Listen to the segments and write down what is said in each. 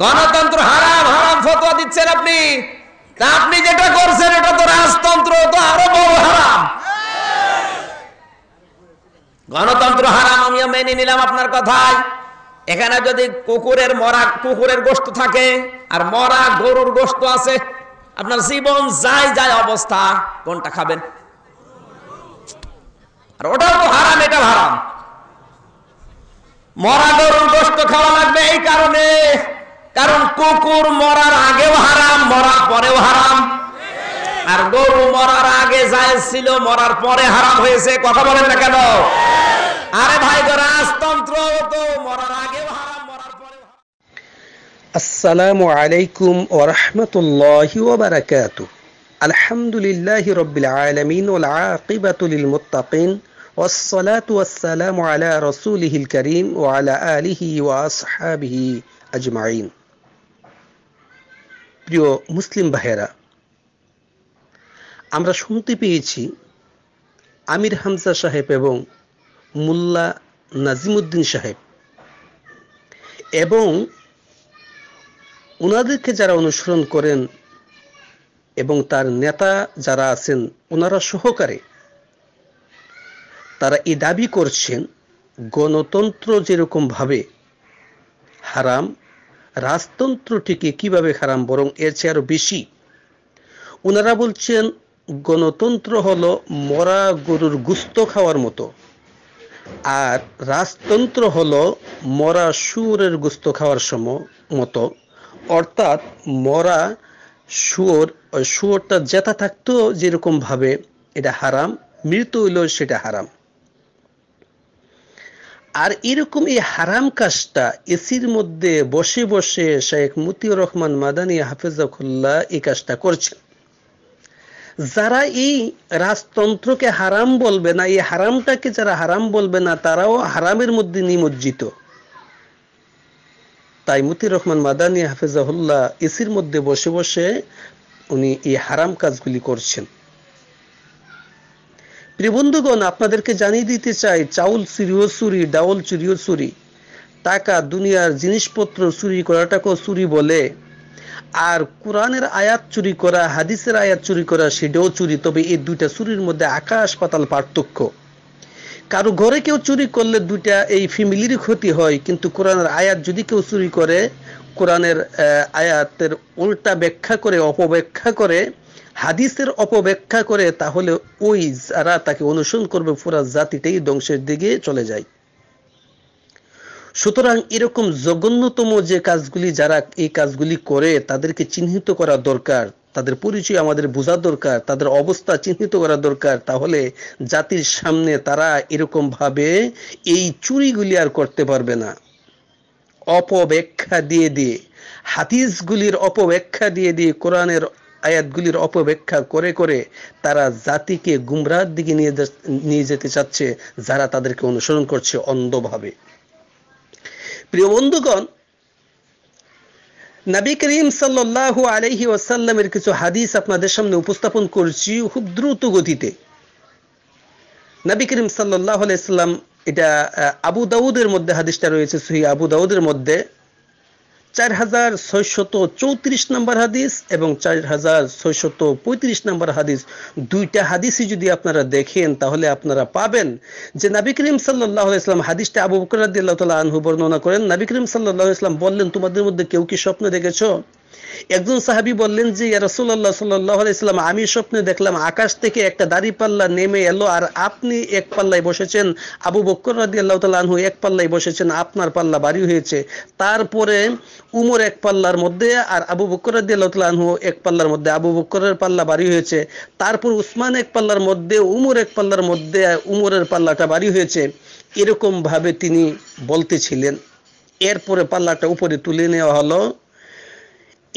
গণতন্ত্র হারাম হারাম ফতোয়া দিচ্ছেন আপনি আপনি যেটা করছেন এটা তো রাজতন্ত্র তো আরো বড় হারাম গণতন্ত্র হারাম মেনে নিলাম আপনার কথায় এখানে যদি কুকুরের মরা কুকুরের গোস্ত থাকে আর মরা গরুর গোস্ত আছে আপনার জীবন যাই যায় অবস্থা কোনটা খাবেন আর ওটাও তো হারাম এটা হারাম মরা গরুর গোস্ত খাওয়া লাগবে এই কারণে কারণ কুকুর মরার আগেও হারাম মরার পরেও হারাম আর গরু মরার আগে যায় ছিল মরার পরে হারাম হয়েছে কথা বলেন না কেন আরে ভাই রাজতন্ত্র তো মরার আগেও হারাম মরার পরে আসসালামু আলাইকুম ওয়া রাহমাতুল্লাহি ওয়া বারাকাতুহু আলহামদুলিল্লাহি রাব্বিল আলামিন والصلاة والسلام على رسوله الكريم وعلى آله وأصحابه أجمعين প্রিয় মুসলিম ভাইয়েরা আমরা শুনতে পেয়েছি আমির হামজা সাহেব এবং মোল্লা নাজিমুদ্দিন সাহেব এবং ওনাদেরকে যারা অনুসরণ করেন এবং তার নেতা যারা আছেন ওনারা সহকারে তারা এ দাবি করছেন গণতন্ত্র যেরকমভাবে হারাম রাজতন্ত্রটিকে কিভাবে হারাম বরং এর চেয়ে আরও বেশি ওনারা বলছেন গণতন্ত্র হলো মরা গরুর গুস্ত খাওয়ার মতো আর রাজতন্ত্র হলো মরা শুয়োরের গুস্ত খাওয়ার সম মতো অর্থাৎ মরা শুয়োর শুয়োরটা জেতা থাকতো যেরকমভাবে এটা হারাম মৃত্যু হইলেও সেটা হারাম আর এরকম এই হারাম কাজটা এসির মধ্যে বসে বসে শেখ মতিউর রহমান মাদানী হাফেজাকুল্লাহ এই কাজটা করছেন যারা এই রাজতন্ত্রকে হারাম বলবে না এই হারামটাকে যারা হারাম বলবে না তারাও হারামের মধ্যে নিমজ্জিত তাই মতি রহমান মাদানী হাফেজাহুল্লাহ এসির মধ্যে বসে বসে উনি এই হারাম কাজগুলি করছেন বন্ধুগণ আপনাদেরকে জানিয়ে দিতে চাই চাউল চুরিও চুরি ডাউল চুরিও চুরি টাকা দুনিয়ার জিনিসপত্র চুরি করাটাকেও চুরি বলে আর কোরআনের আয়াত চুরি করা হাদিসের আয়াত চুরি করা সেটাও চুরি তবে এই দুইটা চুরির মধ্যে আকাশ পাতাল পার্থক্য কারো ঘরে কেউ চুরি করলে দুইটা এই ফ্যামিলির ক্ষতি হয় কিন্তু কোরআনের আয়াত যদি কেউ চুরি করে কোরআনের আয়াতের উল্টা ব্যাখ্যা করে অপব্যাখ্যা করে হাদিসের অপব্যাখ্যা করে তাহলে ওই যারা তাকে অনুসরণ করবে পুরা জাতিটাই ধ্বংসের দিকে চলে যায় সুতরাং এরকম জঘন্যতম যে কাজগুলি যারা এই কাজগুলি করে তাদেরকে চিহ্নিত করা দরকার তাদের পরিচয় আমাদের বোঝা দরকার তাদের অবস্থা চিহ্নিত করা দরকার তাহলে জাতির সামনে তারা এরকমভাবে এই চুরিগুলি আর করতে পারবে না অপব্যাখ্যা দিয়ে দিয়ে হাদিসগুলির অপব্যাখ্যা দিয়ে দিয়ে কোরআনের আয়াতগুলির অপব্যাখ্যা করে করে তারা জাতিকে গুমরার দিকে নিয়ে যেতে চাচ্ছে যারা তাদেরকে অনুসরণ করছে অন্ধভাবে প্রিয় বন্ধুগণ নবী করিম সাল্লাহ আলহি ওয়াসাল্লামের কিছু হাদিস আপনাদের সামনে উপস্থাপন করছি খুব দ্রুত গতিতে নবী করিম সাল্লাহ আলাইসাল্লাম এটা আবু দাউদের মধ্যে হাদিসটা রয়েছে সুহি আবু দাউদের মধ্যে চার হাজার ছয়শত চৌত্রিশ নম্বর হাদিস এবং চার হাজার ছয়শত পঁয়ত্রিশ নম্বর হাদিস দুইটা হাদিসই যদি আপনারা দেখেন তাহলে আপনারা পাবেন যে নাবি করিম সাল্লাহ ইসলাম হাদিসটা আবু বকরাদ্দি তালা আনহু বর্ণনা করেন নাবি করিম সাল্লাহ ইসলাম বললেন তোমাদের মধ্যে কেউ কি স্বপ্ন দেখেছো একজন সাহাবি বললেন যে রসুল্লাহ সাল্লাম আমি স্বপ্নে দেখলাম আকাশ থেকে একটা পাল্লা নেমে এলো আর আপনি এক পাল্লায় বসেছেন আবু বক্কর রাজি আল্লাহ তালু এক পাল্লায় বসেছেন আপনার পাল্লা বাড়ি হয়েছে তারপরে উমর এক পাল্লার মধ্যে আর আবু বক্কর রাজি আল্লাহ তালু এক পাল্লার মধ্যে আবু বক্করের পাল্লা বাড়ি হয়েছে তারপর উসমান এক পাল্লার মধ্যে উমর এক পাল্লার মধ্যে উমরের পাল্লাটা বাড়ি হয়েছে এরকম ভাবে তিনি বলতেছিলেন এরপরে পাল্লাটা উপরে তুলে নেওয়া হলো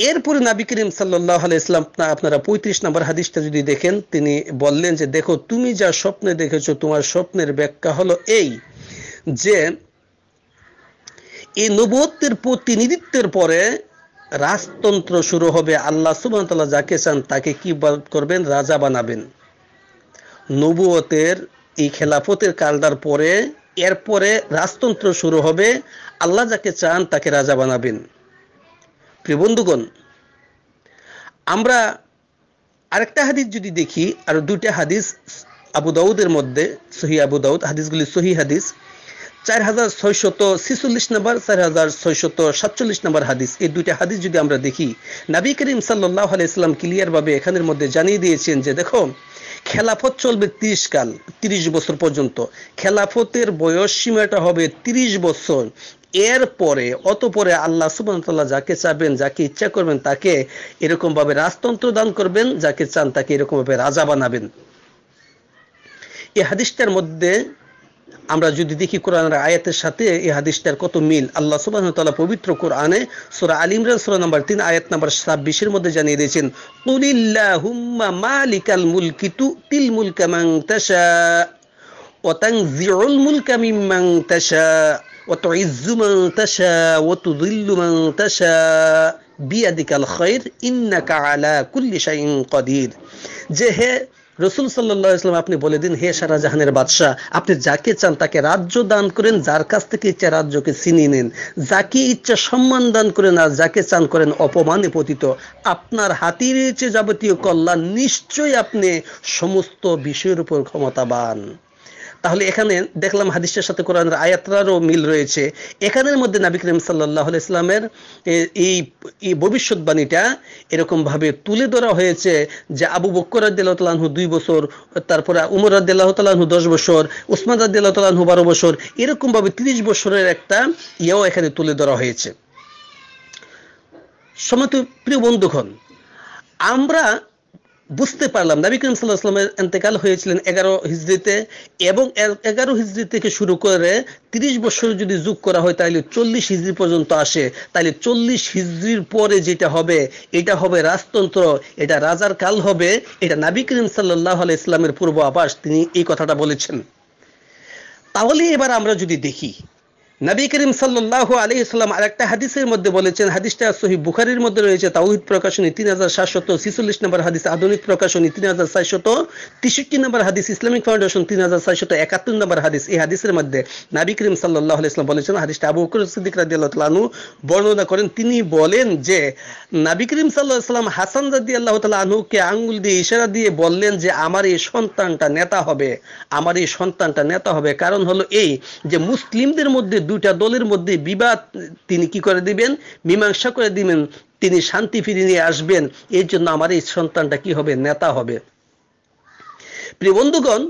এরপরে নাবি করিম সাল্লাহ ইসলাম আপনারা পঁয়ত্রিশ নম্বর হাদিসটা যদি দেখেন তিনি বললেন যে দেখো তুমি যা স্বপ্নে দেখেছো তোমার স্বপ্নের ব্যাখ্যা হলো এই যে এই নবত্বের প্রতিনিধিত্বের পরে রাজতন্ত্র শুরু হবে আল্লাহ সুবাহতাল্লাহ যাকে চান তাকে কি করবেন রাজা বানাবেন নবুয়তের এই খেলাফতের কালদার পরে এরপরে রাজতন্ত্র শুরু হবে আল্লাহ যাকে চান তাকে রাজা বানাবেন প্রিয় বন্ধুগণ আমরা আরেকটা হাদিস যদি দেখি আর দুইটা হাদিস আবু দাউদের মধ্যে সহি আবু দাউদ হাদিসগুলি সহি হাদিস চার হাজার ছয়শত ছিচল্লিশ নাম্বার চার হাজার ছয়শত সাতচল্লিশ নাম্বার হাদিস এই দুইটা হাদিস যদি আমরা দেখি নাবি করিম সাল্লাহ আলাইসলাম ক্লিয়ারভাবে এখানের মধ্যে জানিয়ে দিয়েছেন যে দেখো খেলাফত চলবে তিরিশ কাল তিরিশ বছর পর্যন্ত খেলাফতের বয়স সীমাটা হবে তিরিশ বছর এর পরে অতপরে আল্লাহ সুবাহতাল্লাহ যাকে চাবেন যাকে ইচ্ছা করবেন তাকে এরকমভাবে রাজতন্ত্র দান করবেন যাকে চান তাকে এরকমভাবে রাজা বানাবেন এই হাদিসটার মধ্যে আমরা যদি দেখি কোরআনের আয়াতের সাথে এই হাদিসটার কত মিল আল্লাহ সুবাহ পবিত্র কোরআনে সুরা আলিম ইমরান সোরা নম্বর তিন আয়াত নম্বর ছাব্বিশের মধ্যে জানিয়ে দিয়েছেন কুলিল্লাহুম্মা মালিকাল মুলকি তু তিল মুলকা মাং তাশা ওয়াতাংজিউল মুলকা মিম্মাং তাশা وتعز من تشاء وتذل من تشاء بيدك الخير إنك على كل شيء قدير جه রসুল সাল্লাহ ইসলাম আপনি বলে দিন হে সারা জাহানের বাদশাহ আপনি যাকে চান তাকে রাজ্য দান করেন যার কাছ থেকে ইচ্ছা রাজ্যকে চিনিয়ে নেন যাকে ইচ্ছা সম্মান দান করেন আর যাকে চান করেন অপমানে পতিত আপনার হাতি রয়েছে যাবতীয় কল্যাণ নিশ্চয়ই আপনি সমস্ত বিষয়ের উপর ক্ষমতাবান তাহলে এখানে দেখলাম হাদিসের সাথে কোরআনের আয়াতরারও মিল রয়েছে এখানের মধ্যে নাবিক রহিম সাল্লাহ ইসলামের এই ভবিষ্যৎবাণীটা এরকমভাবে তুলে ধরা হয়েছে যে আবু বক্কর রাদ্দাহু দুই বছর তারপরে উমর রাদ্দাহু দশ বছর উসমান রাদ্দাহু বারো বছর এরকমভাবে তিরিশ বছরের একটা ইয়েও এখানে তুলে ধরা হয়েছে সমত প্রিয় বন্ধুগণ আমরা বুঝতে পারলাম নবী করিম সাল্লাহ আসলামের এন্তেকাল হয়েছিলেন এগারো হিজড়িতে এবং এগারো হিজড়ি থেকে শুরু করে তিরিশ বছর যদি যুগ করা হয় তাহলে চল্লিশ হিজড়ি পর্যন্ত আসে তাহলে চল্লিশ হিজড়ির পরে যেটা হবে এটা হবে রাজতন্ত্র এটা রাজার কাল হবে এটা নাবিক করিম সাল্লাহ আলাই ইসলামের পূর্ব আবাস তিনি এই কথাটা বলেছেন তাহলে এবার আমরা যদি দেখি নবী করিম সাল্লাহ আলী ইসলাম আর একটা হাদিসের মধ্যে বলেছেন হাদিসটা সহি বুখারির মধ্যে রয়েছে তাওহিদ প্রকাশনী তিন হাজার সাতশত ছিচল্লিশ নম্বর হাদিস আধুনিক প্রকাশনী তিন হাজার সাতশত তেষট্টি নম্বর হাদিস ইসলামিক ফাউন্ডেশন তিন হাজার সাতশত একাত্তর নম্বর হাদিস এই হাদিসের মধ্যে নাবি করিম সাল্লাহ আলি ইসলাম বলেছেন হাদিসটা আবু বকর সিদ্দিক রাজি আল্লাহ তালু বর্ণনা করেন তিনি বলেন যে নাবি করিম সাল্লাহ ইসলাম হাসান রাজি আল্লাহ তালা আনুকে আঙ্গুল দিয়ে ইশারা দিয়ে বললেন যে আমার এই সন্তানটা নেতা হবে আমার এই সন্তানটা নেতা হবে কারণ হলো এই যে মুসলিমদের মধ্যে দুইটা দলের মধ্যে বিবাদ তিনি কি করে দিবেন মীমাংসা করে দিবেন তিনি শান্তি ফিরে নিয়ে আসবেন এর জন্য আমার এই সন্তানটা কি হবে নেতা হবে প্রিয় বন্ধুগণ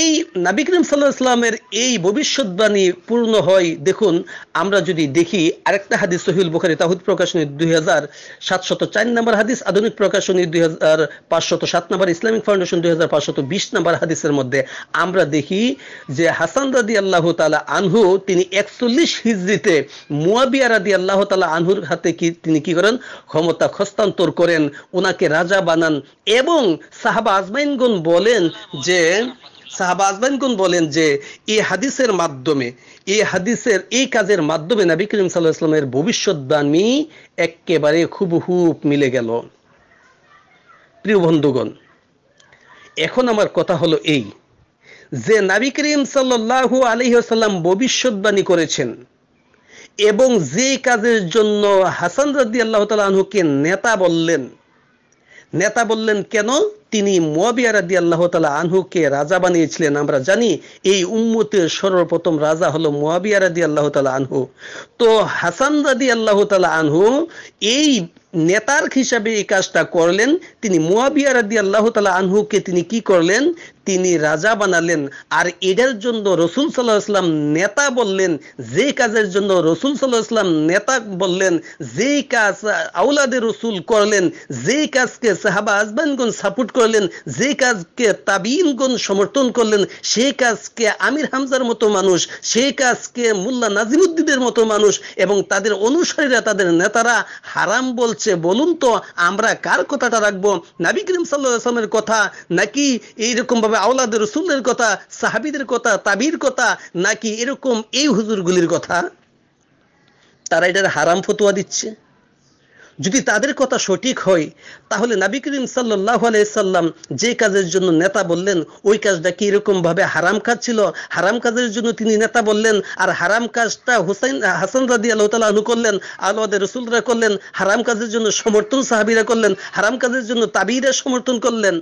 এই নাবি সাল্লাহ ইসলামের এই ভবিষ্যৎবাণী পূর্ণ হয় দেখুন আমরা যদি দেখি আরেকটা হাদিস সহিউল বুখারি তাহুদ প্রকাশনী দুই হাজার সাতশত চার নম্বর হাদিস আধুনিক প্রকাশনী দুই হাজার পাঁচশত সাত নম্বর ইসলামিক ফাউন্ডেশন দুই হাজার পাঁচশত বিশ নম্বর হাদিসের মধ্যে আমরা দেখি যে হাসান রাদি আল্লাহ তালা আনহু তিনি একচল্লিশ হিজড়িতে মুয়াবিয়া রাদি আল্লাহ তালা আনহুর হাতে কি তিনি কি করেন ক্ষমতা হস্তান্তর করেন ওনাকে রাজা বানান এবং সাহাবা আজমাইনগুন বলেন যে সাহাবা আজবাইনকুন বলেন যে এই হাদিসের মাধ্যমে এই হাদিসের এই কাজের মাধ্যমে নবী করিম সাল্লাহ ইসলামের ভবিষ্যৎবাণী একেবারে খুব হুপ মিলে গেল প্রিয় বন্ধুগণ এখন আমার কথা হলো এই যে নাবি করিম সাল্লু আলহিহাসাল্লাম ভবিষ্যৎবাণী করেছেন এবং যে কাজের জন্য হাসান রদ্দি আল্লাহ তালুকে নেতা বললেন নেতা বললেন কেন তিনি মোয়াবিয়া রাদি আল্লাহ তালা আনহুকে রাজা বানিয়েছিলেন আমরা জানি এই উম্মতের সর্বপ্রথম রাজা হলো মোয়াবিয়া রাদি আল্লাহ তালা আনহু তো হাসান রাদি আল্লাহ তালা আনহু এই নেতার হিসাবে এই কাজটা করলেন তিনি মুয়াবিয়া রাদি আল্লাহ তালা আনহুকে তিনি কি করলেন তিনি রাজা বানালেন আর এটার জন্য রসুল সাল্লাহ ইসলাম নেতা বললেন যে কাজের জন্য রসুল সাল্লাহ ইসলাম নেতা বললেন যে কাজ আউলাদে রসুল করলেন যে কাজকে সাহাবা আজবানগণ সাপোর্ট করলেন যে কাজকে তাবিনগণ সমর্থন করলেন সে কাজকে আমির হামজার মতো মানুষ সে কাজকে মোল্লা নাজিমুদ্দিনের মতো মানুষ এবং তাদের অনুসারীরা তাদের নেতারা হারাম বল হচ্ছে বলুন তো আমরা কার কথাটা রাখবো নাবি করিম সাল্লামের কথা নাকি এইরকম ভাবে আওলাদের রসুলের কথা সাহাবিদের কথা তাবির কথা নাকি এরকম এই হুজুরগুলির কথা তারা এটার হারাম ফতুয়া দিচ্ছে যদি তাদের কথা সঠিক হয় তাহলে নাবি করিম সাল্লাহ আলাইসাল্লাম যে কাজের জন্য নেতা বললেন ওই কাজটা ভাবে হারাম কাজ ছিল হারাম কাজের জন্য তিনি নেতা বললেন আর হারাম কাজটা হুসাইন হাসান রাদি আল্লাহ তালা আনু করলেন আলোয়াদের রসুলরা করলেন হারাম কাজের জন্য সমর্থন সাহাবিরা করলেন হারাম কাজের জন্য তাবিরা সমর্থন করলেন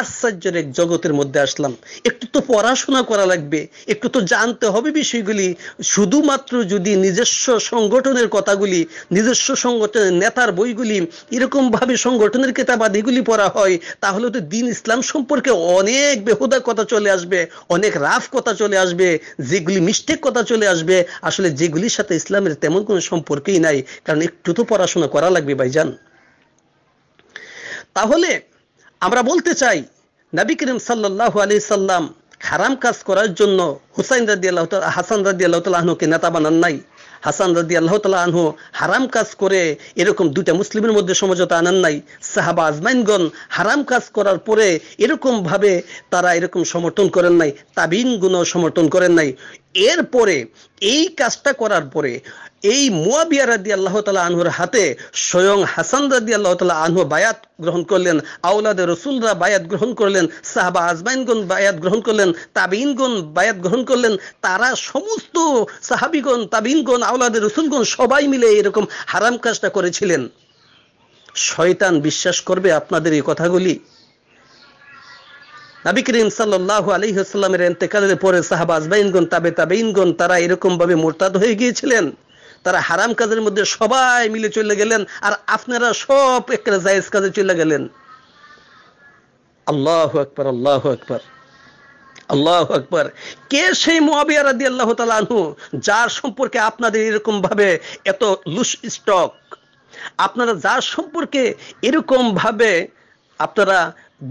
আশ্চর্যের জগতের মধ্যে আসলাম একটু তো পড়াশোনা করা লাগবে একটু তো জানতে হবে বিষয়গুলি শুধুমাত্র যদি নিজস্ব সংগঠনের কথাগুলি নিজস্ব সংগঠনের নেতার বইগুলি এরকমভাবে সংগঠনের কেতাব আদিগুলি পড়া হয় তাহলে তো দিন ইসলাম সম্পর্কে অনেক বেহুদা কথা চলে আসবে অনেক রাফ কথা চলে আসবে যেগুলি মিষ্টেক কথা চলে আসবে আসলে যেগুলির সাথে ইসলামের তেমন কোনো সম্পর্কেই নাই কারণ একটু তো পড়াশোনা করা লাগবে ভাইজান তাহলে আমরা বলতে চাই নবী করিম সাল্লাহু আলি সাল্লাম হারাম কাজ করার জন্য হুসাইন রাদি আল্লাহ হাসান রাদি আল্লাহ তালাহনুকে নেতা বানান নাই হাসান রাদি আল্লাহ তালাহনু হারাম কাজ করে এরকম দুটা মুসলিমের মধ্যে সমঝোতা আনান নাই সাহাবা আজমাইনগণ হারাম কাজ করার পরে এরকমভাবে তারা এরকম সমর্থন করেন নাই তাবিনগুণ সমর্থন করেন নাই এরপরে এই কাজটা করার পরে এই মোয়াবিয়া রাদি আল্লাহ তালা আনহুর হাতে স্বয়ং হাসান রাদি আল্লাহ তালা আনহু বায়াত গ্রহণ করলেন আউলাদে রসুলরা বায়াত গ্রহণ করলেন সাহাবা আজমাইনগণ বায়াত গ্রহণ করলেন তাবিনগণ বায়াত গ্রহণ করলেন তারা সমস্ত সাহাবিগণ তাবিনগণ আউলাদে রসুলগণ সবাই মিলে এরকম হারাম কাজটা করেছিলেন শয়তান বিশ্বাস করবে আপনাদের এই কথাগুলি নবী করিম সাল্লাল্লাহু আলী হাসলামের এতেকালের পরে সাহাবা আজবাইনগণ তাবে তাবেইনগণ তারা এরকম ভাবে মোরতাদ হয়ে গিয়েছিলেন তারা হারাম কাজের মধ্যে সবাই মিলে চলে গেলেন আর আপনারা সব একটা জায়েজ কাজে চলে গেলেন আল্লাহ আকবার আল্লাহ আকবার আল্লাহ আকবর কে সেই মোয়াবিয়া দিয়ে আল্লাহ তালু যার সম্পর্কে আপনাদের এরকম ভাবে এত লুস স্টক আপনারা যার সম্পর্কে এরকম ভাবে আপনারা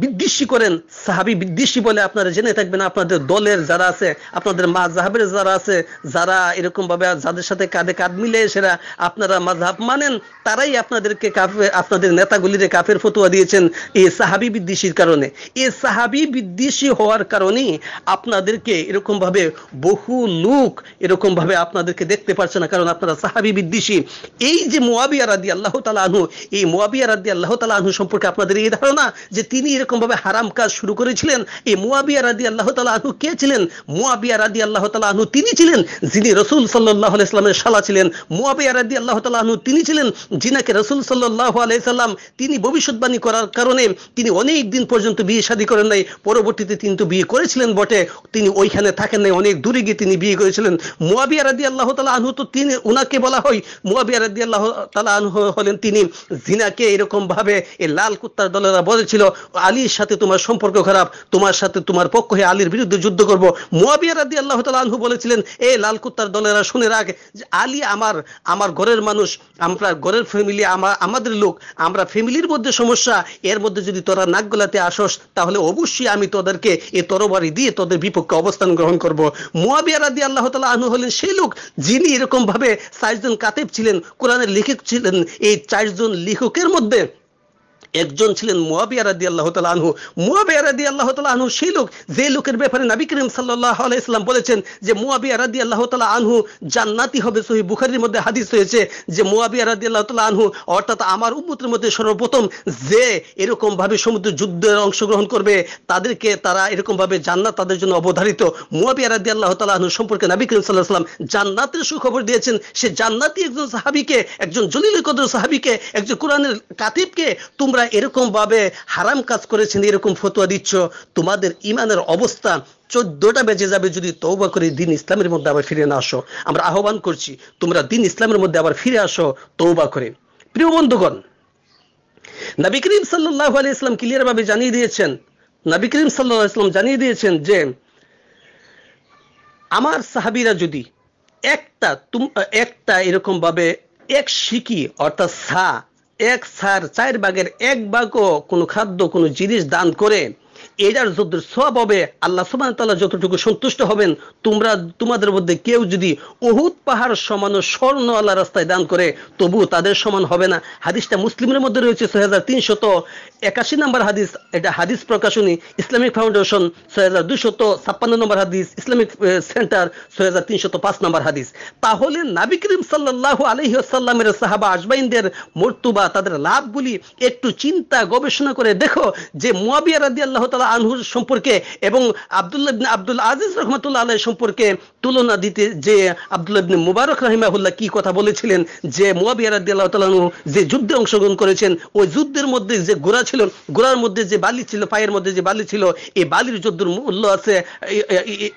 বিদ্বেষী করেন সাহাবি বিদ্বেষী বলে আপনারা জেনে থাকবেন আপনাদের দলের যারা আছে আপনাদের মাঝহাবের যারা আছে যারা এরকম ভাবে যাদের সাথে কাঁধে কাঁধ মিলে সেরা আপনারা মাঝহাব মানেন তারাই আপনাদেরকে কাফের আপনাদের নেতাগুলিরে কাফের ফতুয়া দিয়েছেন এই সাহাবি বিদ্বেষীর কারণে এই সাহাবি বিদ্বেষী হওয়ার কারণেই আপনাদেরকে এরকম ভাবে বহু লোক এরকম ভাবে আপনাদেরকে দেখতে পারছে না কারণ আপনারা সাহাবি বিদ্বেষী এই যে মোয়াবিয়া রাদি আল্লাহ তালা আনহু এই মোয়াবিয়া রাদি আল্লাহ তালা আনহু সম্পর্কে আপনাদের এই ধারণা যে তিনি এরকম ভাবে হারাম কাজ শুরু করেছিলেন এই মুয়াবিয়া রাদি আল্লাহ তালা আনহু কে ছিলেন মুয়াবিয়া রাদি আল্লাহ তালা আনহু তিনি ছিলেন যিনি রসুল সাল্লাহ ইসলামের শালা ছিলেন মুয়াবিয়া রাদি আল্লাহ তালা আনহু তিনি ছিলেন যিনাকে রসুল সাল্লাহ আলাইসাল্লাম তিনি ভবিষ্যৎবাণী করার কারণে তিনি অনেক দিন পর্যন্ত বিয়ে শাদী করেন নাই পরবর্তীতে তিনি তো বিয়ে করেছিলেন বটে তিনি ওইখানে থাকেন নাই অনেক দূরে গিয়ে তিনি বিয়ে করেছিলেন মুয়াবিয়া রাদি আল্লাহ তালা আনহু তো তিনি ওনাকে বলা হয় মুয়াবিয়া রাদি আল্লাহ তালা আনহু হলেন তিনি জিনাকে এরকম ভাবে এই লাল কুত্তার দলেরা বলেছিল আলীর সাথে তোমার সম্পর্ক খারাপ তোমার সাথে তোমার পক্ষ হয়ে আলীর বিরুদ্ধে যুদ্ধ করব মোয়াবিয়া রাদি আল্লাহ তাল আনহু বলেছিলেন এ লাল কুত্তার দলেরা শুনে রাখ যে আলী আমার আমার ঘরের মানুষ আমরা ঘরের ফ্যামিলি আমার আমাদের লোক আমরা ফ্যামিলির মধ্যে সমস্যা এর মধ্যে যদি তোরা নাক গলাতে আসস তাহলে অবশ্যই আমি তোদেরকে এ তরবারি দিয়ে তোদের বিপক্ষে অবস্থান গ্রহণ করব মোয়াবিয়া রাদি আল্লাহ তালা আনহু হলেন সেই লোক যিনি এরকমভাবে সাইজন কাতেব ছিলেন কোরআনের লেখক ছিলেন এই চারজন লেখকের মধ্যে একজন ছিলেন মোয়াবিয়া রাদি আল্লাহ আনহু মোয়াবিয়া রাদি আল্লাহ আনহু সেই লোক যে লোকের ব্যাপারে নাবি করিম সাল্লাহ আলাইসলাম বলেছেন যে মোয়াবিয়া রাদি আল্লাহ তালা আনহু জান্নাতি হবে সহি বুখারির মধ্যে হাদিস হয়েছে যে মোয়াবিয়া রাদি আল্লাহ তালা আনহু অর্থাৎ আমার উম্মতের মধ্যে সর্বপ্রথম যে এরকমভাবে সমুদ্র যুদ্ধের অংশগ্রহণ করবে তাদেরকে তারা এরকমভাবে জান্নাত তাদের জন্য অবধারিত মোয়াবিয়া রাদি আল্লাহ আনহু সম্পর্কে নাবি করিম সাল্লাহ সাল্লাম জান্নাতের সুখবর দিয়েছেন সে জান্নাতি একজন সাহাবিকে একজন জলিল কদর সাহাবিকে একজন কোরআনের কাতিবকে তোমরা তোমরা এরকমভাবে হারাম কাজ করেছেন এরকম ফতোয়া দিচ্ছ তোমাদের ইমানের অবস্থা চোদ্দটা বেজে যাবে যদি তৌবা করে দিন ইসলামের মধ্যে আবার ফিরে না আসো আমরা আহ্বান করছি তোমরা দিন ইসলামের মধ্যে আবার ফিরে আসো তৌবা করে প্রিয় বন্ধুগণ নবী করিম সাল্লাহ আলি ইসলাম ক্লিয়ারভাবে জানিয়ে দিয়েছেন নবী করিম সাল্লাহ ইসলাম জানিয়ে দিয়েছেন যে আমার সাহাবিরা যদি একটা একটা এরকমভাবে এক শিকি অর্থাৎ সা এক সার চার ভাগের এক ভাগও কোনো খাদ্য কোনো জিনিস দান করে এটার যত সব হবে আল্লাহ সুবাহ তাল্লাহ যতটুকু সন্তুষ্ট হবেন তোমরা তোমাদের মধ্যে কেউ যদি অহুত পাহাড় সমান স্বর্ণ আল্লাহ রাস্তায় দান করে তবু তাদের সমান হবে না হাদিসটা মুসলিমের মধ্যে রয়েছে ছয় হাজার তিনশত একাশি নম্বর হাদিস এটা হাদিস প্রকাশনী ইসলামিক ফাউন্ডেশন ছয় হাজার দুশত ছাপ্পান্ন নম্বর হাদিস ইসলামিক সেন্টার ছয় হাজার তিনশত পাঁচ নম্বর হাদিস তাহলে নাবি করিম সাল্লাহ আলহিউসাল্লামের সাহাবা আজবাইনদের মর্তুবা তাদের লাভগুলি একটু চিন্তা গবেষণা করে দেখো যে মোয়াবিয়া রাদি আল্লাহ তালা তাল্লাহ আনহুর সম্পর্কে এবং আবদুল্লাহ ইবনে আব্দুল আজিজ রহমতুল্লাহ আলহ সম্পর্কে তুলনা দিতে যে আবদুল্লাহ ইবনে মুবারক রহিমাহুল্লাহ কি কথা বলেছিলেন যে মুয়াবিয়া রাদিয়াল্লাহু তাআলা যে যুদ্ধে অংশগ্রহণ করেছেন ওই যুদ্ধের মধ্যে যে গোড়া ছিল গোড়ার মধ্যে যে বালি ছিল পায়ের মধ্যে যে বালি ছিল এই বালির যদ্দুর মূল্য আছে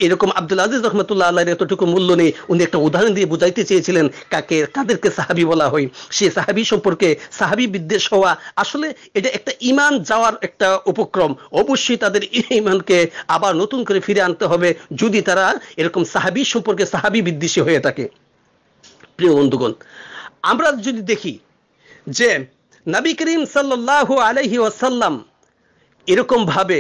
এরকম আব্দুল আজিজ রহমতুল্লাহ আল্লাহ এতটুকু মূল্য নেই উনি একটা উদাহরণ দিয়ে বুঝাইতে চেয়েছিলেন কাকে কাদেরকে সাহাবি বলা হয় সে সাহাবি সম্পর্কে সাহাবি বিদ্বেষ হওয়া আসলে এটা একটা ইমান যাওয়ার একটা উপক্রম অবশ্যই তাদের ইমানকে আবার নতুন করে ফিরে আনতে হবে যদি তারা এরকম সাহাবি সম্পর্কে সাহাবি বিদ্বেষী হয়ে থাকে প্রিয় বন্ধুগণ আমরা যদি দেখি যে নবী করিম সাল্লাহ আলহি ওয়াসাল্লাম এরকমভাবে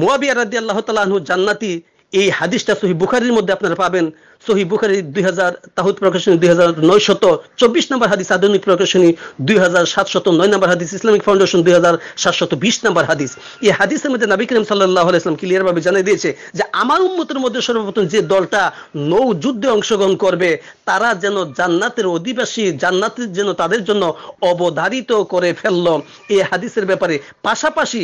মোয়াবিয়া রাদি আল্লাহ তালাহু জান্নাতি এই হাদিসটা সহি বুখারির মধ্যে আপনারা পাবেন সহি বুখারি দুই হাজার তাহুদ প্রকাশনী দুই হাজার নয়শত চব্বিশ নম্বর হাদিস আধুনিক প্রকাশনী দুই হাজার সাতশত নয় নম্বর হাদিস ইসলামিক ফাউন্ডেশন দুই হাজার সাতশত বিশ নম্বর হাদিস এই হাদিসের মধ্যে নাবিক করিম সাল্লাহ ইসলাম ক্লিয়ার ভাবে জানিয়ে দিয়েছে যে আমার উন্মতের মধ্যে সর্বপ্রথম যে দলটা নৌ যুদ্ধে অংশগ্রহণ করবে তারা যেন জান্নাতের অধিবাসী জান্নাতের যেন তাদের জন্য অবধারিত করে ফেলল এই হাদিসের ব্যাপারে পাশাপাশি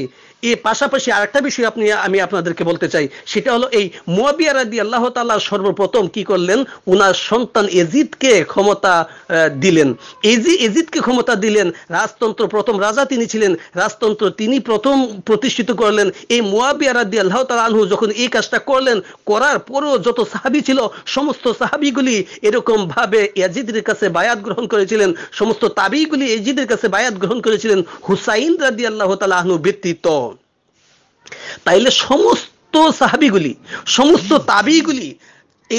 এ পাশাপাশি আরেকটা বিষয় আপনি আমি আপনাদেরকে বলতে চাই সেটা হলো এই মোয়াবিয়া রাদি আল্লাহ তালা সর্বপ্রথম কি করলেন উনার সন্তান এজিদকে ক্ষমতা দিলেন এজি এজিদকে ক্ষমতা দিলেন রাজতন্ত্র প্রথম রাজা তিনি ছিলেন রাজতন্ত্র তিনি প্রথম প্রতিষ্ঠিত করলেন এই মোয়াবিয়া রাদি আল্লাহ আনহু যখন এই কাজটা করলেন করার পরও যত সাহাবি ছিল সমস্ত সাহাবিগুলি এরকমভাবে এজিদের কাছে বায়াত গ্রহণ করেছিলেন সমস্ত তাবিগুলি এজিদের কাছে বায়াত গ্রহণ করেছিলেন হুসাইন রাদি আল্লাহ আহনু ব্যক্তিত্ব তাইলে সমস্ত সমস্ত সাহাবিগুলি সমস্ত তাবিগুলি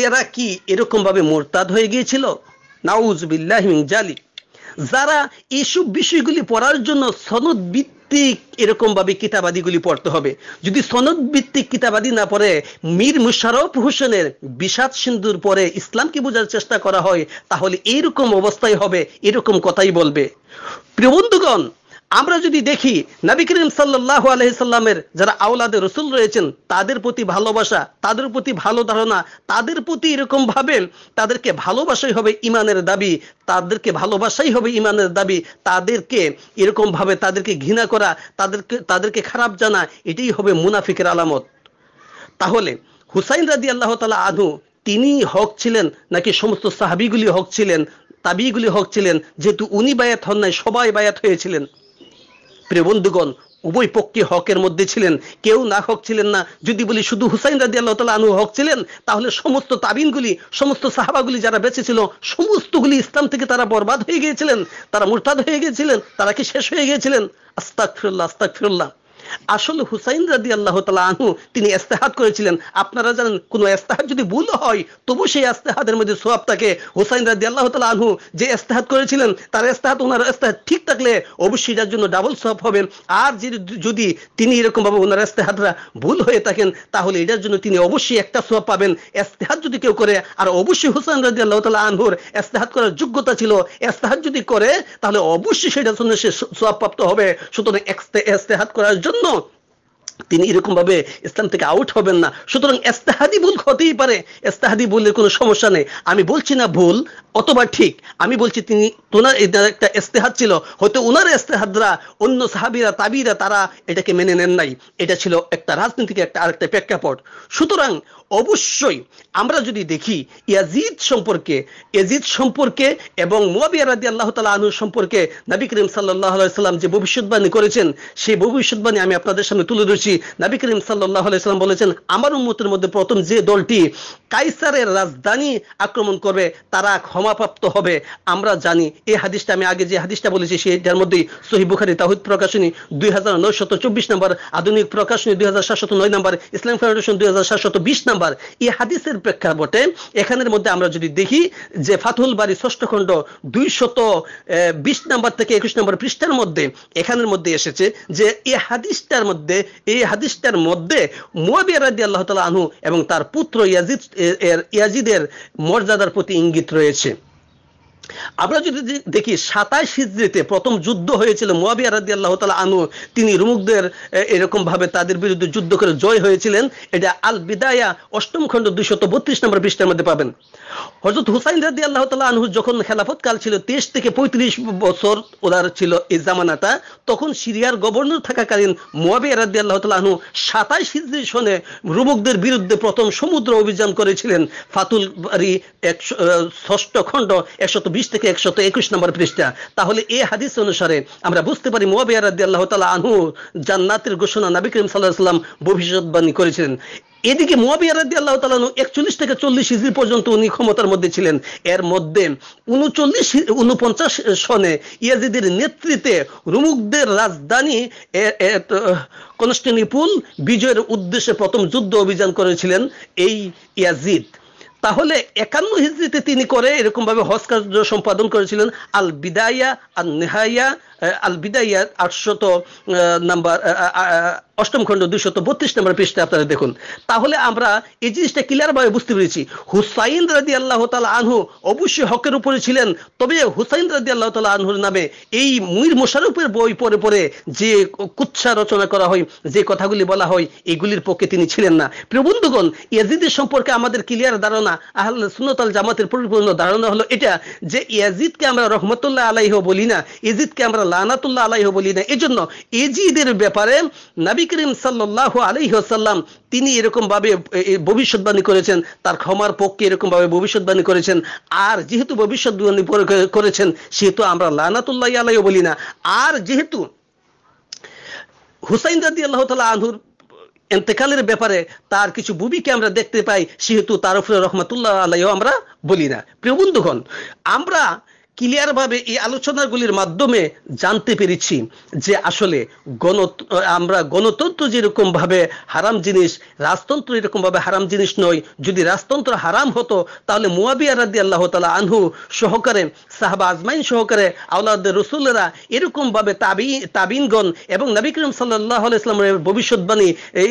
এরা কি এরকমভাবে মোরতাদ হয়ে গিয়েছিল নাউজবিল্লাহ জালি যারা এইসব বিষয়গুলি পড়ার জন্য সনদ ভিত্তিক এরকমভাবে কিতাবাদিগুলি পড়তে হবে যদি সনদ ভিত্তিক কিতাবাদি না পড়ে মীর মুশারফ হোসেনের বিষাদ সিন্ধুর পরে ইসলামকে বোঝার চেষ্টা করা হয় তাহলে এইরকম অবস্থায় হবে এরকম কথাই বলবে প্রবন্ধুগণ আমরা যদি দেখি নবী করিম সাল্লাহ আলহিসাল্লামের যারা আওলাদে রসুল রয়েছেন তাদের প্রতি ভালোবাসা তাদের প্রতি ভালো ধারণা তাদের প্রতি ভাবে তাদেরকে ভালোবাসাই হবে ইমানের দাবি তাদেরকে ভালোবাসাই হবে ইমানের দাবি তাদেরকে ভাবে তাদেরকে ঘৃণা করা তাদেরকে তাদেরকে খারাপ জানা এটাই হবে মুনাফিকের আলামত তাহলে হুসাইন রাদি আল্লাহ তালা আধু তিনি হক ছিলেন নাকি সমস্ত সাহাবিগুলি হক ছিলেন তাবিগুলি হক ছিলেন যেহেতু উনি বায়াত হন নাই সবাই বায়াত হয়েছিলেন প্রিয় বন্ধুগণ উভয় পক্ষে হকের মধ্যে ছিলেন কেউ না হক ছিলেন না যদি বলি শুধু হুসাইন রাজি আল্লাহ তালা আনু হক ছিলেন তাহলে সমস্ত তাবিনগুলি সমস্ত সাহাবাগুলি যারা বেঁচে ছিল সমস্তগুলি ইসলাম থেকে তারা বরবাদ হয়ে গিয়েছিলেন তারা মুরতাদ হয়ে গিয়েছিলেন তারা কি শেষ হয়ে গিয়েছিলেন আস্তাক ফিরুল্লাহ আস্তাক ফিরুল্লাহ আসলে হুসাইন রাজি আল্লাহ তালা আনহু তিনি এস্তেহাত করেছিলেন আপনারা জানেন কোনো এস্তেহাত যদি ভুল হয় তবু সেই এস্তেহাতের মধ্যে সোয়াব থাকে হুসাইন রাজি আল্লাহ তালা আনহু যে এস্তেহাত করেছিলেন তার এস্তেহাত ওনার এস্তেহাত ঠিক থাকলে অবশ্যই যার জন্য ডাবল সোয়াব হবেন আর যদি তিনি এরকমভাবে ওনার এস্তেহাতরা ভুল হয়ে থাকেন তাহলে এটার জন্য তিনি অবশ্যই একটা সোয়াব পাবেন এস্তেহাত যদি কেউ করে আর অবশ্যই হুসাইন রাজি আল্লাহ তালা আনহুর এস্তেহাত করার যোগ্যতা ছিল এস্তেহাত যদি করে তাহলে অবশ্যই সেটার জন্য সে সোয়াব প্রাপ্ত হবে সুতরাং এস্তেহাত করার জন্য জন্য তিনি এরকমভাবে ইসলাম থেকে আউট হবেন না সুতরাং এস্তাহাদি ভুল হতেই পারে এস্তাহাদি ভুলের কোনো সমস্যা নেই আমি বলছি না ভুল অথবা ঠিক আমি বলছি তিনি তোনার একটা এস্তেহাদ ছিল হয়তো ওনার এস্তেহাদরা অন্য সাহাবিরা তাবিরা তারা এটাকে মেনে নেন নাই এটা ছিল একটা রাজনীতিক একটা আরেকটা প্রেক্ষাপট সুতরাং অবশ্যই আমরা যদি দেখি ইয়াজিদ সম্পর্কে ইয়াজিদ সম্পর্কে এবং মোয়াবিয়া রাদি আল্লাহ তালা আনু সম্পর্কে নবী করিম সাল্লাহ সাল্লাম যে ভবিষ্যৎবাণী করেছেন সেই ভবিষ্যৎবাণী আমি আপনাদের সামনে তুলে ধরছি নবী করিম সাল্লাহ সাল্লাম বলেছেন আমার উন্মতের মধ্যে প্রথম যে দলটি কাইসারের রাজধানী আক্রমণ করবে তারা ক্ষমাপ্রাপ্ত হবে আমরা জানি এই হাদিসটা আমি আগে যে হাদিসটা বলেছি সেইটার মধ্যেই সহি বুখারি তাহিদ প্রকাশনী দুই হাজার নয়শত চব্বিশ নম্বর আধুনিক প্রকাশনী দুই হাজার সাতশত নয় নম্বর ইসলাম ফাউন্ডেশন দুই হাজার সাতশত বিশ নম্বর আবার এই হাদিসের প্রেক্ষাপটে এখানের মধ্যে আমরা যদি দেখি যে ফাতুল বাড়ি ষষ্ঠ খণ্ড দুইশত বিশ নাম্বার থেকে একুশ নম্বর পৃষ্ঠার মধ্যে এখানের মধ্যে এসেছে যে এই হাদিসটার মধ্যে এই হাদিসটার মধ্যে মুয়াবিয়া রাজি আল্লাহ তালা আনু এবং তার পুত্র ইয়াজিদ ইয়াজিদের মর্যাদার প্রতি ইঙ্গিত রয়েছে আমরা যদি দেখি সাতাশ হিজড়িতে প্রথম যুদ্ধ হয়েছিল মোয়াবিয়া রাদি আল্লাহ তালা আনু তিনি রুমুকদের এরকমভাবে তাদের বিরুদ্ধে যুদ্ধ করে জয় হয়েছিলেন এটা আল বিদায়া অষ্টম খণ্ড দুইশত বত্রিশ নম্বর পৃষ্ঠের মধ্যে পাবেন হজরত হুসাইন রাদি আল্লাহ তালা আনহু যখন খেলাফত কাল ছিল তেইশ থেকে পঁয়ত্রিশ বছর ওনার ছিল এই জামানাটা তখন সিরিয়ার গভর্নর থাকাকালীন মোয়াবিয়া রাদি আল্লাহ তালা আনহু সাতাশ হিজড়ি শোনে রুমুকদের বিরুদ্ধে প্রথম সমুদ্র অভিযান করেছিলেন ফাতুল বাড়ি একশো ষষ্ঠ খণ্ড একশত বিশ বিশ থেকে একশত একুশ নম্বর পৃষ্ঠা তাহলে এই হাদিস অনুসারে আমরা বুঝতে পারি মোয়াবিয়া রাদি আল্লাহ তালা আনহু জান্নাতের ঘোষণা নাবি করিম সাল্লাহ সাল্লাম ভবিষ্যৎবাণী করেছিলেন এদিকে মোয়াবিয়া রাদি আল্লাহ তালানু একচল্লিশ থেকে চল্লিশ ইজি পর্যন্ত উনি ক্ষমতার মধ্যে ছিলেন এর মধ্যে উনচল্লিশ উনপঞ্চাশ সনে ইয়াজিদের নেতৃত্বে রুমুকদের রাজধানী কনস্টেনিপুল বিজয়ের উদ্দেশ্যে প্রথম যুদ্ধ অভিযান করেছিলেন এই ইয়াজিদ তাহলে একান্ন হিজড়িতে তিনি করে এরকমভাবে হজ কার্য সম্পাদন করেছিলেন আল বিদায়া আল নেহাইয়া আল বিদাইয়া আটশত নাম্বার অষ্টম খণ্ড দুইশত বত্রিশ নম্বর পৃষ্ঠে আপনারা দেখুন তাহলে আমরা এই জিনিসটা ক্লিয়ার ভাবে বুঝতে পেরেছি হুসাইন রাজি আল্লাহ তালা আনহু অবশ্যই হকের উপরে ছিলেন তবে হুসাইন রাজি আল্লাহ তালা আনহুর নামে এই মুইর মোশারুফের বই পরে পরে যে কুচ্ছা রচনা করা হয় যে কথাগুলি বলা হয় এগুলির পক্ষে তিনি ছিলেন না প্রবন্ধুগণ ইয়াজিদের সম্পর্কে আমাদের ক্লিয়ার ধারণা আহল সুনতাল জামাতের পরিপূর্ণ ধারণা হলো এটা যে ইয়াজিদকে আমরা রহমতুল্লাহ আলাইহ বলি না ইয়াজিদকে আমরা লানাতুল্লাহ আলাইহ বলি না এজন্য এজিদের ব্যাপারে নাবি করিম সাল্লাহ আলহিহসাল্লাম তিনি এরকমভাবে ভবিষ্যৎবাণী করেছেন তার ক্ষমার পক্ষে এরকমভাবে ভবিষ্যৎবাণী করেছেন আর যেহেতু ভবিষ্যৎবাণী করেছেন সেহেতু আমরা লানাতুল্লাহ আলাইহ বলি না আর যেহেতু হুসাইন রাদি আল্লাহ তালা আনহুর এতেকালের ব্যাপারে তার কিছু ভূমিকে আমরা দেখতে পাই সেহেতু তার উপরে রহমতুল্লাহ আল্লাহ আমরা বলি না প্রিয় বন্ধুগণ আমরা ক্লিয়ারভাবে এই আলোচনাগুলির মাধ্যমে জানতে পেরেছি যে আসলে গণ আমরা গণতন্ত্র যেরকম ভাবে হারাম জিনিস রাজতন্ত্র এরকম ভাবে হারাম জিনিস নয় যদি রাজতন্ত্র হারাম হতো তাহলে মুয়াবিয়া রাদি আল্লাহ তালা আনহু সহকারে সাহাবা আজমাইন সহকারে আউলাদ রসুলেরা এরকম ভাবে তাবি তাবিনগণ এবং নবী করিম সাল্লাহ ইসলামের ভবিষ্যৎবাণী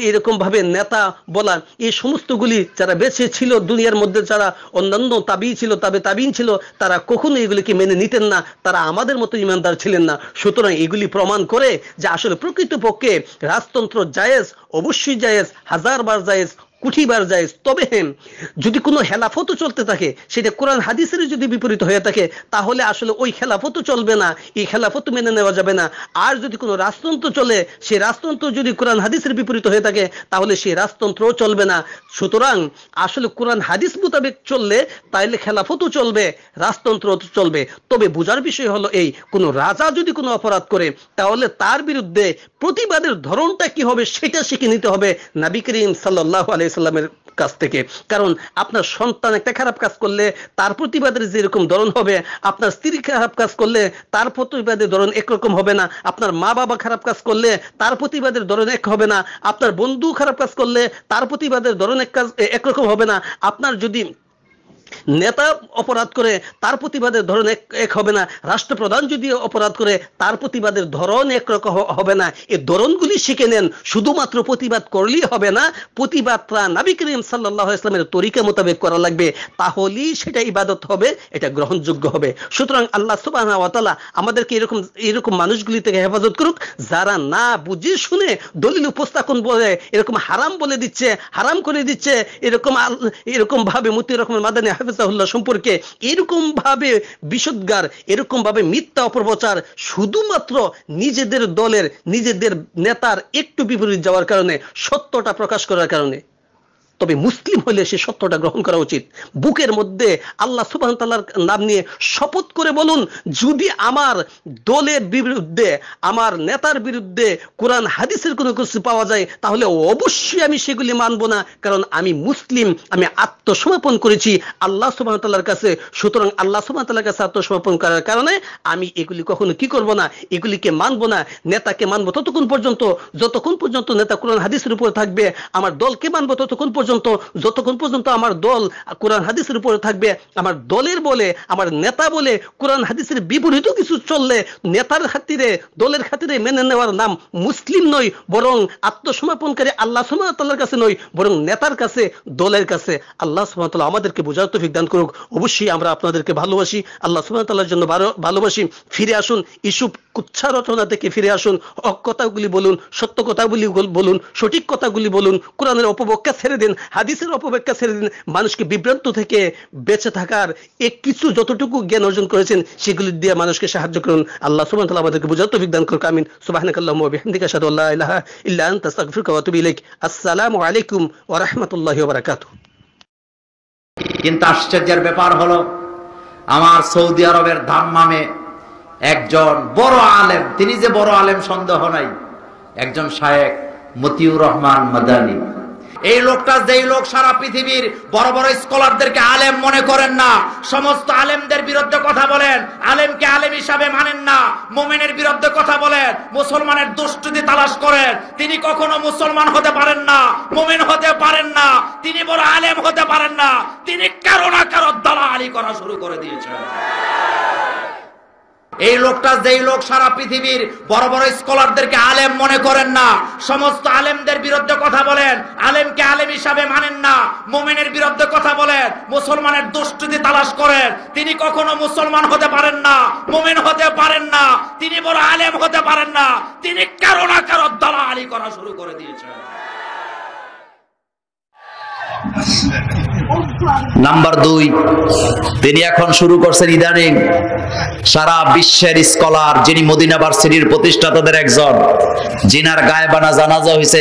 এরকম ভাবে নেতা বলা এই সমস্তগুলি যারা বেঁচে ছিল দুনিয়ার মধ্যে যারা অন্যান্য তাবি ছিল তাবে তাবিন ছিল তারা কখনো এগুলিকে আমাদেরকে মেনে নিতেন না তারা আমাদের মতো ইমানদার ছিলেন না সুতরাং এগুলি প্রমাণ করে যে আসলে প্রকৃতপক্ষে রাজতন্ত্র জায়েজ অবশ্যই জায়েজ হাজারবার জায়েজ কুঠিবার যায় তবে হেন যদি কোনো হেলাফতও চলতে থাকে সেটা কোরআন হাদিসের যদি বিপরীত হয়ে থাকে তাহলে আসলে ওই খেলাফতও চলবে না এই খেলাফত মেনে নেওয়া যাবে না আর যদি কোনো রাজতন্ত্র চলে সে রাজতন্ত্র যদি কোরআন হাদিসের বিপরীত হয়ে থাকে তাহলে সে রাজতন্ত্রও চলবে না সুতরাং আসলে কোরআন হাদিস মোতাবেক চললে তাইলে খেলাফতও চলবে রাজতন্ত্র চলবে তবে বোঝার বিষয় হলো এই কোনো রাজা যদি কোনো অপরাধ করে তাহলে তার বিরুদ্ধে প্রতিবাদের ধরনটা কি হবে সেটা শিখে নিতে হবে নাবি করিম সাল্লাহ আলাইসাল্লামের কাছ থেকে কারণ আপনার সন্তান একটা খারাপ কাজ করলে তার প্রতিবাদের যেরকম ধরন হবে আপনার স্ত্রী খারাপ কাজ করলে তার প্রতিবাদের ধরন একরকম হবে না আপনার মা বাবা খারাপ কাজ করলে তার প্রতিবাদের ধরন এক হবে না আপনার বন্ধু খারাপ কাজ করলে তার প্রতিবাদের ধরন এক কাজ একরকম হবে না আপনার যদি নেতা অপরাধ করে তার প্রতিবাদের ধরন এক হবে না রাষ্ট্রপ্রধান যদি অপরাধ করে তার প্রতিবাদের ধরন একরকম হবে না এই ধরনগুলি শিখে নেন শুধুমাত্র প্রতিবাদ করলেই হবে না প্রতিবাদটা নাবি করিম সাল্লাহ ইসলামের তরিকা মোতাবেক করা লাগবে তাহলেই সেটা ইবাদত হবে এটা গ্রহণযোগ্য হবে সুতরাং আল্লাহ সুবাহতালা আমাদেরকে এরকম এরকম মানুষগুলি থেকে হেফাজত করুক যারা না বুঝে শুনে দলিল উপস্থাপন বলে এরকম হারাম বলে দিচ্ছে হারাম করে দিচ্ছে এরকম এরকম ভাবে মতি রকমের মাদানে হাফেজাহুল্লাহ সম্পর্কে বিশদগার এরকম ভাবে মিথ্যা অপপ্রচার শুধুমাত্র নিজেদের দলের নিজেদের নেতার একটু বিপরীত যাওয়ার কারণে সত্যটা প্রকাশ করার কারণে তবে মুসলিম হলে সে সত্যটা গ্রহণ করা উচিত বুকের মধ্যে আল্লাহ সুবাহ তাল্লার নাম নিয়ে শপথ করে বলুন যদি আমার দলের বিরুদ্ধে আমার নেতার বিরুদ্ধে কোরআন হাদিসের কোনো কিছু পাওয়া যায় তাহলে অবশ্যই আমি সেগুলি মানব না কারণ আমি মুসলিম আমি আত্মসমর্পণ করেছি আল্লাহ সুবাহ তাল্লার কাছে সুতরাং আল্লাহ সুবাহ তাল্লার কাছে আত্মসমর্পণ করার কারণে আমি এগুলি কখনো কি করব না এগুলিকে মানব না নেতাকে মানব ততক্ষণ পর্যন্ত যতক্ষণ পর্যন্ত নেতা কোরআন হাদিসের উপরে থাকবে আমার দলকে মানব ততক্ষণ পর্যন্ত পর্যন্ত যতক্ষণ পর্যন্ত আমার দল কোরআন হাদিসের উপরে থাকবে আমার দলের বলে আমার নেতা বলে কোরআন হাদিসের বিপরীত কিছু চললে নেতার খাতিরে দলের খাতিরে মেনে নেওয়ার নাম মুসলিম নয় বরং আত্মসমর্পণকারী আল্লাহ সুমতাল্লার কাছে নয় বরং নেতার কাছে দলের কাছে আল্লাহ সুমতাল্লাহ আমাদেরকে বোঝার তৌফিক দান করুক অবশ্যই আমরা আপনাদেরকে ভালোবাসি আল্লাহ সুমাতাল্লাহর জন্য ভালোবাসি ফিরে আসুন ইসুফ কুচ্ছা রচনা থেকে ফিরে আসুন অকথাগুলি বলুন সত্য কথাগুলি বলুন সঠিক কথাগুলি বলুন কোরআনের অপব্যাখ্যা ছেড়ে দিন হাদিসের অপব্যাখ্যা ছেড়ে দিন মানুষকে বিভ্রান্ত থেকে বেঁচে থাকার এ কিছু যতটুকু জ্ঞান অর্জন করেছেন সেগুলি দিয়ে মানুষকে সাহায্য করুন আল্লাহ সুবাহ তালা আমাদেরকে বুঝাতে তৌফিক করুক আমিন সুবাহানাকাল্লাহু ওয়া বিহামদিকা আশহাদু আল্লা ইলাহা ইল্লা আনতা আস্তাগফিরুকা ওয়া ইলাইক আসসালামু আলাইকুম ওয়া রাহমাতুল্লাহি ওয়া বারাকাতুহু কিন্তু আশ্চর্যের ব্যাপার হলো আমার সৌদি আরবের ধাম্মামে একজন বড় আলেম তিনি যে বড় আলেম সন্দেহ নাই একজন শায়েক মতিউর রহমান মাদানী এই লোকটা যেই লোক সারা পৃথিবীর বড় বড় স্কলারদেরকে আলেম মনে করেন না সমস্ত আলেমদের বিরুদ্ধে কথা বলেন আলেমকে আলেম হিসাবে মানেন না মোমেনের বিরুদ্ধে কথা বলেন মুসলমানের দুষ্টুতি তালাশ করেন তিনি কখনো মুসলমান হতে পারেন না মোমেন হতে পারেন না তিনি বড় আলেম হতে পারেন না তিনি কারো না কারো দালালি করা শুরু করে দিয়েছেন এই লোকটা যেই লোক সারা পৃথিবীর বড় বড় স্কলারদেরকে আলেম মনে করেন না সমস্ত আলেমদের বিরুদ্ধে কথা বলেন আলেমকে আলেম হিসাবে মানেন না মোমেনের বিরুদ্ধে কথা বলেন মুসলমানের দুষ্টুতি তালাশ করেন তিনি কখনো মুসলমান হতে পারেন না মোমেন হতে পারেন না তিনি বড় আলেম হতে পারেন না তিনি কারো না কারো আলী করা শুরু করে দিয়েছেন আচ্ছা। নাম্বার দুই তিনি এখন শুরু করছেন ইদানিং সারা বিশ্বের স্কলার যিনি মদিনা ভার্সিটির প্রতিষ্ঠাতাদের একজন জিনার বানা জানাজা হয়েছে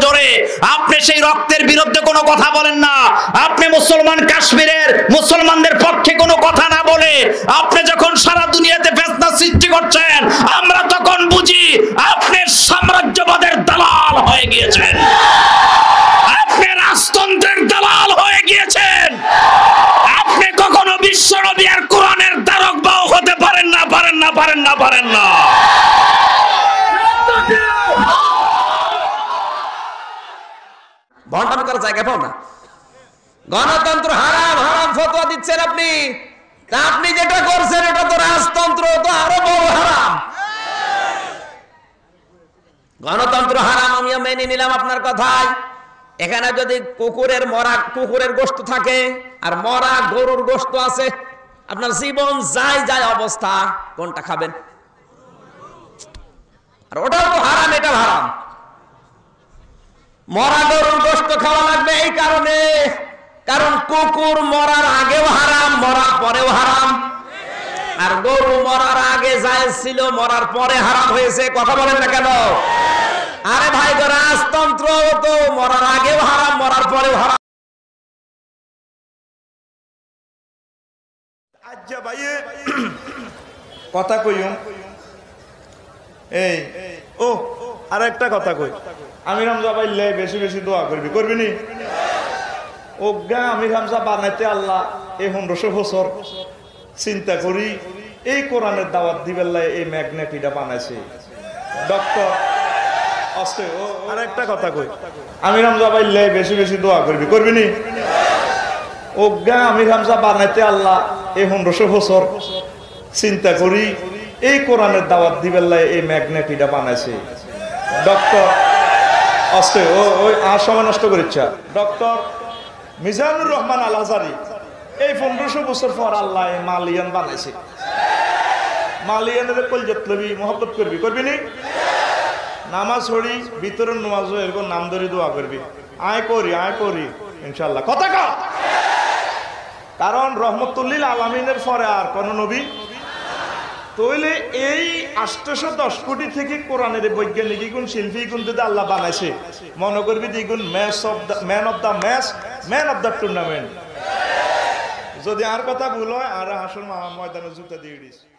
আপনি সেই রক্তের বিরুদ্ধে কোনো কথা বলেন না আপনি মুসলমান কাশ্মীরের মুসলমানদের পক্ষে কোনো কথা না বলে আপনি যখন সারা দুনিয়াতে ফেসনা সৃষ্টি করছেন আমরা তখন বুঝি আপনি সাম্রাজ্যবাদের দালাল হয়ে গিয়েছেন আপনি রাজতন্ত্রের দালাল হয়ে গিয়েছেন আপনি কখনো বিশ্ব আর কোরআনের দ্বারক বাহু হতে পারেন না পারেন না পারেন না পারেন না ভণ্ডামি করার জায়গা পাও না গণতন্ত্র হারাম হারাম ফতোয়া দিচ্ছেন আপনি তা আপনি যেটা করছেন এটা তো রাজতন্ত্র তো আরো বড় হারাম গণতন্ত্র হারাম আমিও মেনে নিলাম আপনার কথায় এখানে যদি কুকুরের মরা কুকুরের গোস্ত থাকে আর মরা গরুর গোস্ত আছে আপনার জীবন যাই যাই অবস্থা কোনটা খাবেন আর ওটাও তো হারাম এটা হারাম মরা গরুর গোস্ত খাওয়া লাগবে এই কারণে কারণ কুকুর মরার আগেও হারাম মরার পরেও হারাম আর গরু মরার আগে যায় ছিল মরার পরে হারাম হয়েছে কথা বলেন না কেন আরে ভাই রাজতন্ত্র তো মরার আগেও হারাম মরার পরেও হারাম কথা কই এই ও আর একটা কথা কই আমির হামজা পাইলে বেশি বেশি দোয়া করবি করবি নি অজ্ঞা আমির হামজা বানাইতে আল্লাহ এই পনেরোশো বছর চিন্তা করি এই কোরআনের দাওয়াত দিবেল্লায় এই ম্যাগনেটিটা বানাইছে ডক্টর ও আর একটা কথা দোয়া করবি নি অজ্ঞা বানাইতে আল্লাহ চিন্তা এই এই ডক্টর আসতে ও ওই আর সময় নষ্ট করিচ্ছা ডক্টর মিজানুর রহমান আল হাজারি এই পনেরোশো বছর পর আল্লাহ মালিয়ান বানাইছে মালিয়ানের কলজাত লবি মোহাম্মত করবি করবি নি নামাজ হড়ি বিতরণ নামাজ এরকম নাম ধরে দোয়া করবি আয় করি আয় করি ইনশাল্লাহ কথা কারণ রহমতুল্লিল আলমিনের পরে আর কোন নবী তাহলে এই আষ্টশো দশ কোটি থেকে কোরআনের বৈজ্ঞানিক গুণ শিল্পী গুণ যদি আল্লাহ বানাইছে মনে করবি দ্বিগুণ match of the man of the match man of the tournament যদি আর কথা ভুল হয় আর আসল ময়দানে জুতা দিয়ে দিয়েছি